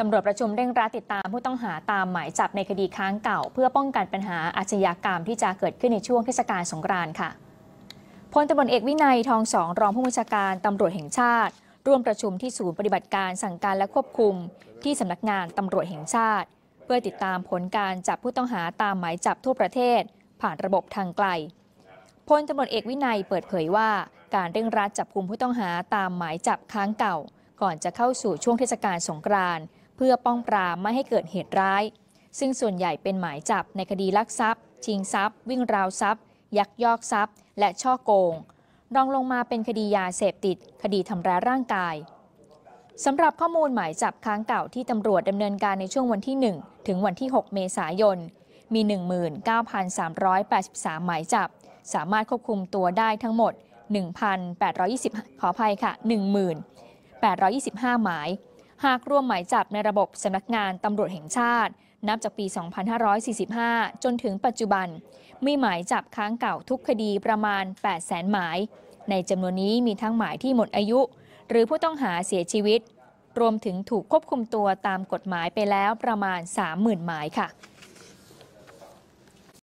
ตำรวจประชุมเร่งรัดติดตามผู้ต้องหาตามหมายจับในคดีค้างเก่า เพื่อป้องกันปัญหาอาชญากรรมที่จะเกิดขึ้นในช่วงเทศกาลสงกรานต์ค่ะ พลตำรวจเอกวินัยทองสองรองผู้บัญชาการตำรวจแห่งชาติ ร่วมประชุมที่ศูนย์ปฏิบัติการสั่งการและควบคุม ที่สำนักงานตำรวจแห่งชาติ เพื่อติดตามผลการจับผู้ต้องหาตามหมายจับทั่วประเทศ ผ่านระบบทางไกล พลตำรวจเอกวินัยเปิดเผยว่า การเร่งรัดจับกลุ่มผู้ต้องหาตามหมายจับค้างเก่า ก่อนจะเข้าสู่ช่วงเทศกาลสงกรานต์เพื่อป้องปรามไม่ให้เกิดเหตุร้าย ซึ่งส่วนใหญ่เป็นหมายจับในคดีลักทรัพย์ ชิงทรัพย์ วิ่งราวทรัพย์ ยักยอกทรัพย์ และช่อโกง รองลงมาเป็นคดียาเสพติดคดีทำร้ายร่างกาย สำหรับข้อมูลหมายจับค้างเก่าที่ตำรวจดำเนินการในช่วงวันที่ 1 ถึงวันที่ 6 เมษายน มี 19,383 หมายจับ สามารถควบคุมตัวได้ทั้งหมด 1 8 2 5ขออภัยค่ะ1 8 2 5หมายหากรวมหมายจับในระบบสำนักงานตำรวจแห่งชาติ นับจากปี 2545 จนถึงปัจจุบัน มีหมายจับค้างเก่าทุกคดีประมาณ 800,000 หมาย ในจำนวนนี้มีทั้งหมายที่หมดอายุ หรือผู้ต้องหาเสียชีวิต รวมถึงถูกควบคุมตัวตามกฎหมายไปแล้วประมาณ 30,000 หมายค่ะ